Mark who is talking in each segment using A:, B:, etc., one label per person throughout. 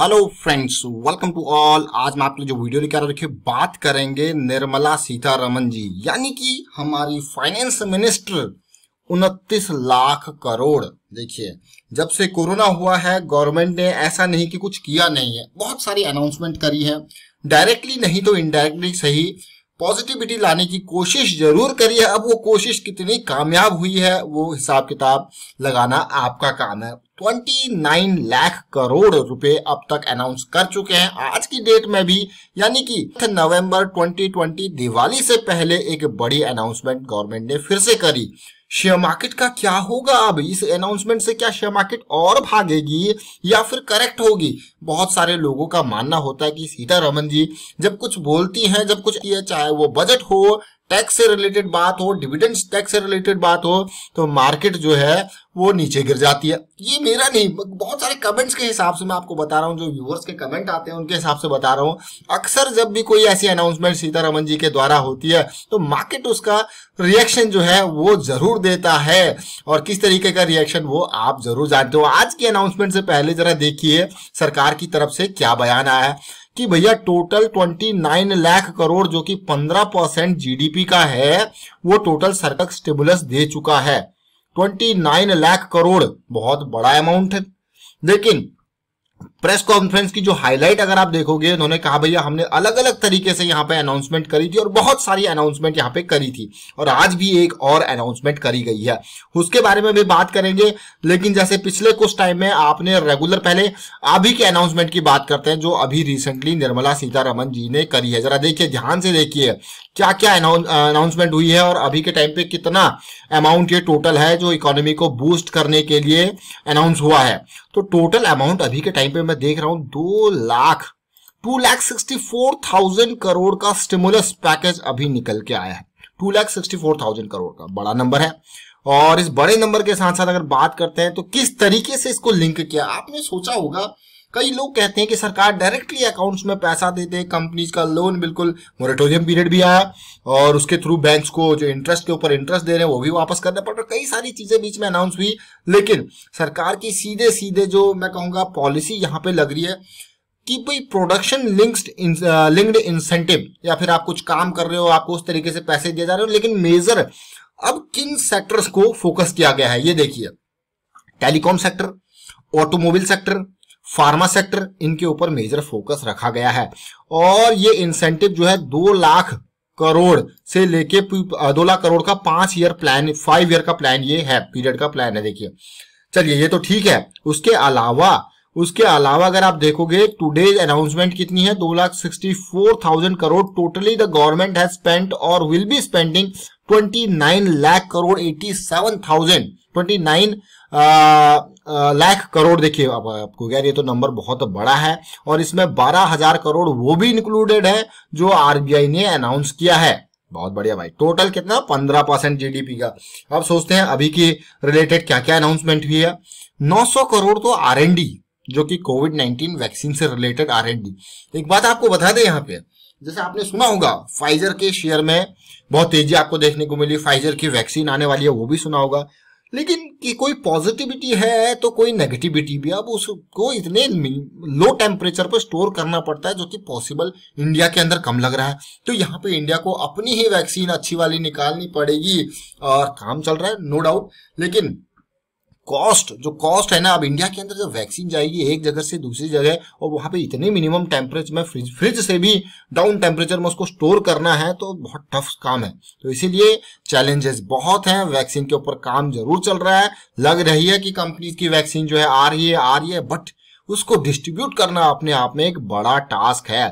A: hello friends welcome to all आज मैं आपके लिए जो वीडियो लेकर रखी बात करेंगे निर्मला सीतारमन जी यानी कि हमारी फाइनेंस मिनिस्टर उनतीस लाख करोड़ देखिए जब से कोरोना हुआ है गवर्नमेंट ने ऐसा नहीं कि कुछ किया नहीं है बहुत सारी अनाउंसमेंट करी है डायरेक्टली नहीं तो इनडायरेक्टली सही पॉजिटिविटी लाने की कोशिश जरूर करी है अब वो कोशिश कितनी कामयाब हुई है वो हिसाब किताब लगाना आपका काम है 29 लाख करोड़ रुपए अब तक अनाउंस कर चुके हैं आज की डेट में भी यानी कि नवंबर 2020 दिवाली से पहले एक बड़ी अनाउंसमेंट गवर्नमेंट ने फिर से करी शेयर मार्केट का क्या होगा अब इस अनाउंसमेंट से क्या शेयर मार्केट और भागेगी या फिर करेक्ट होगी बहुत सारे लोगों का मानना होता है कि सीता रमन जी जब कुछ बोलती हैं जब कुछ है चाहे वो बजट हो टैक्स से रिलेटेड बात हो डिविडेंड टैक्स से रिलेटेड बात हो तो मार्केट जो है वो नीचे गिर जाती है ये मेरा नहीं बहुत सारे कमेंट्स के हिसाब से मैं आपको बता रहा हूँ जो व्यूअर्स के कमेंट आते हैं उनके हिसाब से बता रहा हूँ अक्सर जब भी कोई ऐसी अनाउंसमेंट सीतारमन जी के द्वारा होती है तो मार्केट उसका रिएक्शन जो है वो जरूर देता है और किस तरीके का रिएक्शन वो आप जरूर जानते हो आज की अनाउंसमेंट से पहले जरा देखिए सरकार की तरफ से क्या बयान आया है कि भैया टोटल 29 लाख करोड़ जो कि 15 परसेंट जीडीपी का है वो टोटल सरकार स्टेबुलस दे चुका है 29 लाख करोड़ बहुत बड़ा अमाउंट है लेकिन प्रेस कॉन्फ्रेंस की जो हाईलाइट अगर आप देखोगे उन्होंने कहा भैया हमने अलग अलग तरीके से यहाँ पे अनाउंसमेंट करी थी और बहुत सारी अनाउंसमेंट यहाँ पे करी थी और आज भी एक और अनाउंसमेंट करी गई है उसके बारे में भी बात करेंगे लेकिन जैसे पिछले कुछ टाइम में आपने रेगुलर पहले अभी के अनाउंसमेंट की बात करते हैं जो अभी रिसेंटली निर्मला सीतारमन जी ने करी है जरा देखिए ध्यान से देखिए क्या क्या अनाउंसमेंट हुई है और अभी के टाइम पे कितना अमाउंट ये टोटल है जो इकोनॉमी को बूस्ट करने के लिए अनाउंस हुआ है तो टोटल अमाउंट अभी के टाइम पे मैं देख रहा हूं दो lakh two lakh sixty four thousand crore का स्टिमुलस पैकेज अभी निकल के आया है two lakh sixty four thousand crore का बड़ा नंबर है और इस बड़े नंबर के साथ साथ अगर बात करते हैं तो किस तरीके से इसको लिंक किया आपने सोचा होगा कई लोग कहते हैं कि सरकार डायरेक्टली अकाउंट्स में पैसा देते हैं कंपनीज का लोन बिल्कुल मोरेटोरियम पीरियड भी आया और उसके थ्रू बैंक्स को जो इंटरेस्ट के ऊपर इंटरेस्ट दे रहे हैं वो भी वापस करने पड़ रहे कई सारी चीजें बीच में अनाउंस हुई लेकिन सरकार की सीधे सीधे जो मैं कहूँगा पॉलिसी यहाँ पे लग रही है कि भाई प्रोडक्शन लिंक्ड लिंक्ड इंसेंटिव या फिर आप कुछ काम कर रहे हो आपको उस तरीके से पैसे दिए जा रहे हो लेकिन मेजर अब किन सेक्टर्स को फोकस किया गया है ये देखिए telecom sector automobile sector pharma sector इनके ऊपर मेजर फोकस रखा गया है और ये इंसेंटिव जो है दो लाख करोड़ से लेके दो लाख करोड़ का पांच ईयर प्लान फाइव ईयर का प्लान ये है पीरियड का प्लान है देखिए चलिए ये तो ठीक है उसके अलावा उसके अलावा अगर आप देखोगे टूडेज अनाउंसमेंट कितनी है दो lakh sixty four thousand crore totally the government has spent और will be spending twenty nine lakh crore eighty seven thousand twenty nine lakh crore देखिए आप, आपको यार ये तो नंबर बहुत बड़ा है और इसमें बारह हजार करोड़ वो भी इंक्लूडेड है जो आरबीआई ने अनाउंस किया है बहुत बढ़िया भाई टोटल कितना पंद्रह परसेंट जीडीपी का अब सोचते हैं अभी की रिलेटेड क्या क्या अनाउंसमेंट हुई है नौ करोड़ तो आर जो कि कोविड नाइनटीन वैक्सीन से रिलेटेड आर एक बात आपको बता दें यहाँ पे जैसे आपने सुना होगा फाइजर के शेयर में बहुत तेजी आपको देखने को मिली फाइजर की वैक्सीन आने वाली है वो भी सुना होगा लेकिन कि कोई पॉजिटिविटी है तो कोई नेगेटिविटी भी अब उसको इतने लो टेम्परेचर पर स्टोर करना पड़ता है जो कि पॉसिबल इंडिया के अंदर कम लग रहा है तो यहाँ पे इंडिया को अपनी ही वैक्सीन अच्छी वाली निकालनी पड़ेगी और काम चल रहा है नो डाउट लेकिन कॉस्ट जो कॉस्ट है ना अब इंडिया के अंदर जब वैक्सीन जाएगी एक जगह से दूसरी जगह और वहां पे इतने मिनिमम टेम्परेचर में फ्रिज फ्रिज से भी डाउन टेम्परेचर में उसको स्टोर करना है तो बहुत टफ काम है तो इसीलिए चैलेंजेस बहुत हैं वैक्सीन के ऊपर काम जरूर चल रहा है लग रही है कि कंपनीज की वैक्सीन जो है आ रही है आ रही है बट उसको डिस्ट्रीब्यूट करना अपने आप में एक बड़ा टास्क है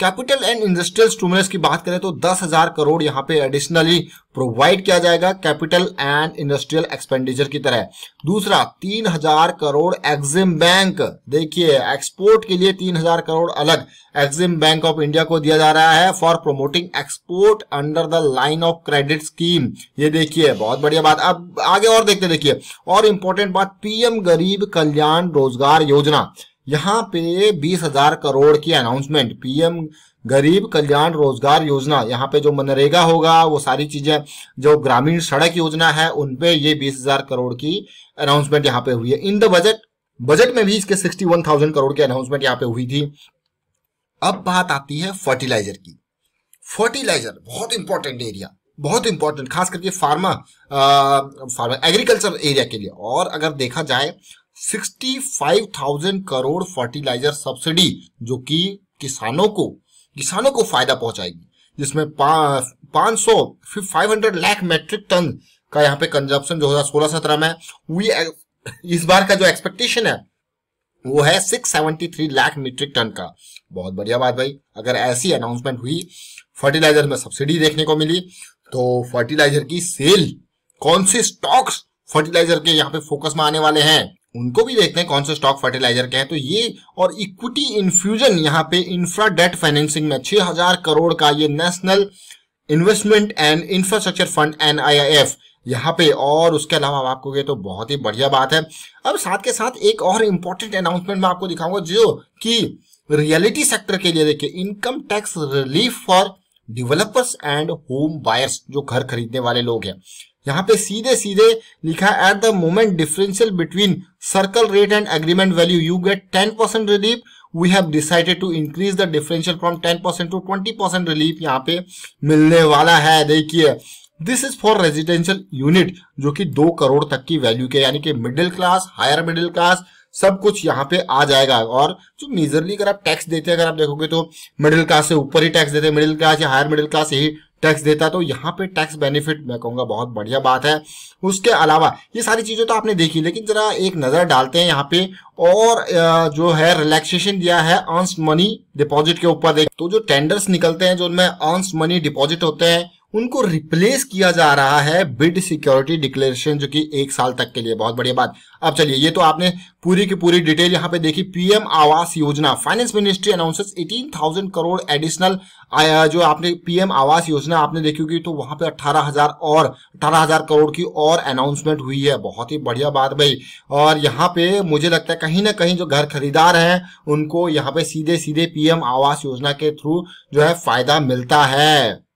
A: कैपिटल एंड इंडस्ट्रियल स्टूमुलस की बात करें तो दस हजार करोड़ यहाँ पे एडिशनली प्रोवाइड किया जाएगा कैपिटल एंड इंडस्ट्रियल एक्सपेंडिचर की तरह दूसरा तीन हजार करोड़ एक्सिम बैंक देखिए एक्सपोर्ट के लिए तीन हजार करोड़ अलग एक्सिम बैंक ऑफ इंडिया को दिया जा रहा है for promoting export under the line of credit scheme ये देखिए बहुत बढ़िया बात अब आगे और देखते देखिए और इंपॉर्टेंट बात पीएम गरीब कल्याण रोजगार योजना यहाँ पे बीस हजार करोड़ की अनाउंसमेंट पीएम गरीब कल्याण रोजगार योजना यहाँ पे जो मनरेगा होगा वो सारी चीजें जो ग्रामीण सड़क योजना है उनपे ये बीस हजार करोड़ की अनाउंसमेंट यहाँ पे हुई है इन द बजट बजट में भी इसके सिक्सटी वन थाउजेंड करोड़ की अनाउंसमेंट यहाँ पे हुई थी अब बात आती है फर्टिलाइजर की फर्टिलाइजर बहुत इंपॉर्टेंट एरिया बहुत इंपॉर्टेंट खास करके फार्मा आ, फार्मा एग्रीकल्चर एरिया के लिए और अगर देखा जाए 65,000 करोड़ फर्टिलाइजर सब्सिडी जो कि किसानों को किसानों को फायदा पहुंचाएगी जिसमें पांच सौ five hundred lakh metric tonne का यहाँ पे कंजप्शन जो हजार सोलह सत्रह में वी इस बार का जो एक्सपेक्टेशन है वो है six seventy three lakh metric tonne का बहुत बढ़िया बात भाई अगर ऐसी अनाउंसमेंट हुई फर्टिलाइजर में सब्सिडी देखने को मिली तो फर्टिलाइजर की सेल कौन से स्टॉक्स फर्टिलाइजर के यहाँ पे फोकस में आने वाले हैं उनको भी देखते हैं कौन से स्टॉक फर्टिलाइजर के हैं तो ये और इक्विटी इन्फ्यूजन यहाँ पे इंफ्रा डेट फाइनेंसिंग में छह हजार करोड़ का ये national investment and infrastructure fund एन यहाँ पे और उसके अलावा आपको ये तो बहुत ही बढ़िया बात है अब साथ के साथ एक और इम्पोर्टेंट अनाउंसमेंट मैं आपको दिखाऊंगा जो कि रियलिटी सेक्टर के लिए देखिए income tax relief for developers and home buyers जो घर खरीदने वाले लोग हैं यहाँ पे सीधे सीधे लिखा है at the moment differential between circle rate and agreement value you get ten percent relief we have decided to increase the differential from ten percent to twenty percent relief यहाँ पे मिलने वाला है देखिए this is for residential unit जो कि दो करोड़ तक की वैल्यू के यानी कि middle class higher middle class सब कुछ यहाँ पे आ जाएगा और जो मेजरली अगर आप टैक्स देते हैं अगर आप देखोगे तो मिडिल क्लास से ऊपर ही टैक्स देते हैं मिडिल क्लास या हायर मिडिल क्लास ही टैक्स देता है तो यहाँ पे टैक्स बेनिफिट मैं कहूँगा बहुत बढ़िया बात है उसके अलावा ये सारी चीज़ें तो आपने देखी लेकिन जरा एक नज़र डालते हैं यहाँ पे और जो है रिलैक्सेशन दिया है अर्नस्ट मनी डिपॉजिट के ऊपर देख तो जो टेंडर्स निकलते हैं जो उनमें अर्नस्ट मनी डिपॉजिट होते हैं उनको रिप्लेस किया जा रहा है बिड सिक्योरिटी डिक्लेरेशन जो कि एक साल तक के लिए बहुत बढ़िया बात अब चलिए ये तो आपने पूरी की पूरी डिटेल यहाँ पे देखी PM Awas Yojana finance ministry announces 18,000 crore additional जो आपने पीएम आवास योजना आपने देखी होगी तो वहां पे 18,000 और 18,000 करोड़ की और अनाउंसमेंट हुई है बहुत ही बढ़िया बात भाई और यहाँ पे मुझे लगता है कहीं ना कहीं जो घर खरीदार है उनको यहाँ पे सीधे सीधे पीएम आवास योजना के थ्रू जो है फायदा मिलता है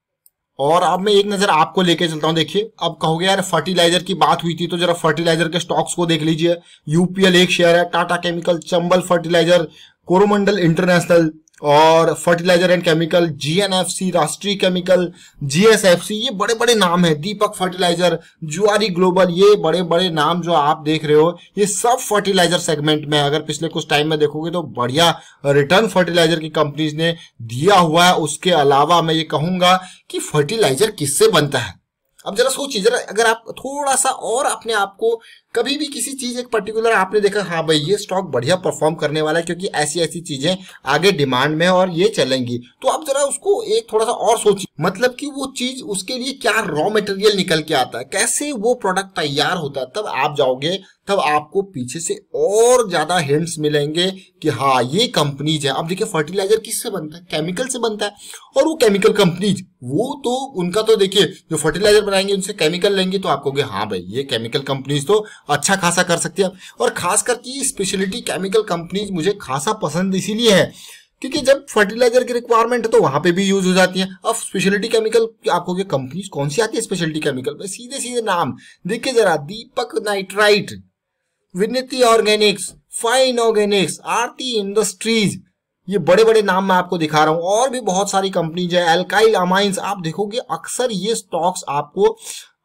A: और अब मैं एक नज़र आपको लेके चलता हूं देखिए अब कहोगे यार फर्टिलाइजर की बात हुई थी तो जरा फर्टिलाइजर के स्टॉक्स को देख लीजिए यूपीएल एक शेयर है Tata chemical Chambal fertiliser Coromandel international और fertiliser and chemical GNFC Rashtriya chemical GSFC ये बड़े बड़े नाम है दीपक फर्टिलाइजर जुआरी ग्लोबल ये बड़े बड़े नाम जो आप देख रहे हो ये सब फर्टिलाइजर सेगमेंट में अगर पिछले कुछ टाइम में देखोगे तो बढ़िया रिटर्न फर्टिलाइजर की कंपनीज ने दिया हुआ है उसके अलावा मैं ये कहूंगा कि फर्टिलाइजर किससे बनता है अब जरा सोचिए जरा अगर आप थोड़ा सा और अपने आप को कभी भी किसी चीज एक पर्टिकुलर आपने देखा हाँ भाई ये स्टॉक बढ़िया परफॉर्म करने वाला है क्योंकि ऐसी ऐसी चीजें आगे डिमांड में और ये चलेंगी तो आप जरा उसको एक थोड़ा सा और सोचिए मतलब कि वो चीज उसके लिए क्या रॉ मटेरियल निकल के आता है कैसे वो प्रोडक्ट तैयार होता है तब आप जाओगे तब आपको पीछे से और ज्यादा हिंट्स मिलेंगे कि हाँ ये कंपनीज है अब देखिए फर्टिलाइजर किससे बनता है केमिकल से बनता है और वो केमिकल कंपनीज वो तो उनका तो देखिए जो फर्टिलाइजर बनाएंगे उनसे केमिकल लेंगे तो आप कहोगे हाँ भाई ये केमिकल कंपनीज तो अच्छा खासा कर सकती है और खासकर कि स्पेशलिटी केमिकल कंपनीज मुझे खासा पसंद इसीलिए है क्योंकि जब फर्टिलाइजर की रिक्वायरमेंट है तो वहाँ पे भी यूज हो जाती है अब स्पेशलिटी केमिकल आपको के कंपनीज कौन सी आती है स्पेशलिटी केमिकल में सीधे सीधे नाम देखिए जरा Deepak nitrite Vinati organics fine organics Aarti industries ये बड़े बड़े नाम मैं आपको दिखा रहा हूँ और भी बहुत सारी कंपनीज है एल्काइल अमाइंस आप देखोगे अक्सर ये स्टॉक्स आपको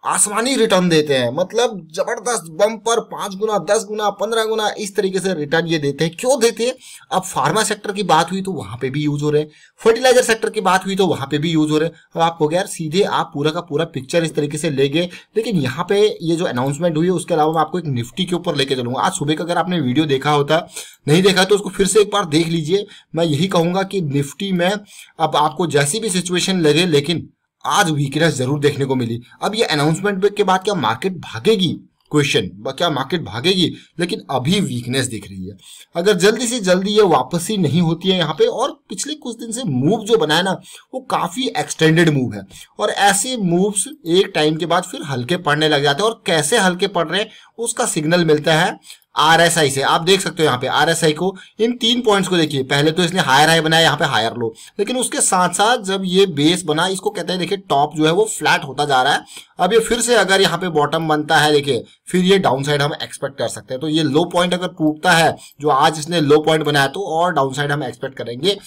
A: आसमानी रिटर्न देते हैं मतलब जबरदस्त बम पर पांच गुना दस गुना पंद्रह गुना इस तरीके से रिटर्न ये देते हैं क्यों देते हैं अब फार्मा सेक्टर की बात हुई तो वहां पे भी यूज हो रहे हैं फर्टिलाइजर सेक्टर की बात हुई तो वहां पे भी यूज हो रहे हैं अब आपको यार सीधे आप पूरा का पूरा पिक्चर इस तरीके से ले गए लेकिन यहाँ पे ये जो अनाउंसमेंट हुई है उसके अलावा मैं आपको एक निफ्टी के ऊपर लेके चलूंगा आज सुबह का अगर आपने वीडियो देखा होता नहीं देखा तो उसको फिर से एक बार देख लीजिए मैं यही कहूंगा कि निफ्टी में अब आपको जैसी भी सिचुएशन लगे लेकिन आज वीकनेस जरूर देखने को मिली अब ये अनाउंसमेंट के बाद क्या मार्केट भागेगी क्वेश्चन क्या मार्केट भागेगी लेकिन अभी वीकनेस दिख रही है अगर जल्दी से जल्दी ये वापसी नहीं होती है यहाँ पे और पिछले कुछ दिन से मूव जो बना है ना वो काफ़ी एक्सटेंडेड मूव है और ऐसे मूव्स एक टाइम के बाद फिर हल्के पड़ने लग जाते हैं और कैसे हल्के पड़ रहे हैं उसका सिग्नल मिलता है आरएसआई से आप देख सकते हो यहाँ पे आरएसआई को इन तीन पॉइंट्स को देखिए पहले तो इसने हायर हाई बनाया यहाँ पे हायर लो लेकिन उसके साथ साथ जब ये बेस बना इसको कहते हैं देखिए टॉप जो है वो फ्लैट होता जा रहा है अब ये फिर से अगर यहाँ पे बॉटम बनता है देखिए फिर ये डाउन साइड हम एक्सपेक्ट कर सकते हैं तो ये लो पॉइंट अगर टूटता है जो आज इसने लो पॉइंट बनाया तो और डाउन साइड हम एक्सपेक्ट करेंगे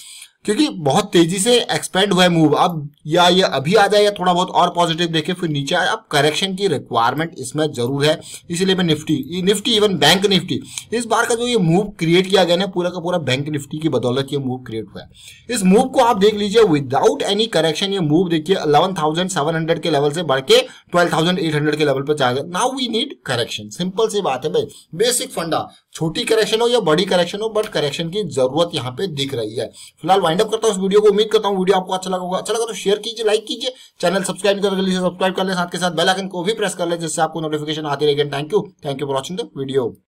A: क्योंकि बहुत तेजी से एक्सपेंड हुआ है मूव अब या ये अभी आ जाए या थोड़ा बहुत और पॉजिटिव देखे फिर नीचे आए अब करेक्शन की रिक्वायरमेंट इसमें जरूर है इसीलिए मैं Nifty Nifty even bank Nifty इस बार का जो ये मूव क्रिएट किया गया ना पूरा का पूरा बैंक निफ्टी की बदौलत ये मूव क्रिएट हुआ है इस मूव को आप देख लीजिए विदाउट एनी करेक्शन ये मूव देखिए अलेवन के लेवल से बढ़ के ट्वेल्व के लेवल पर जा now we need correction simple सी बात है भाई बेसिक फंडा छोटी करेक्शन हो या बड़ी करेक्शन हो बट करेक्शन की जरूरत यहाँ पे दिख रही है फिलहाल वाइंड अप करता हूँ इस वीडियो को उम्मीद करता हूँ वीडियो आपको अच्छा लगा होगा अच्छा लगा तो शेयर कीजिए लाइक कीजिए चैनल सब्सक्राइब कर जल्दी से सब्सक्राइब कर ले साथ के साथ बेल आइकन को भी प्रेस कर ले जिससे आपको नोटिफिकेशन आती रहेगी thank you thank you for watching the video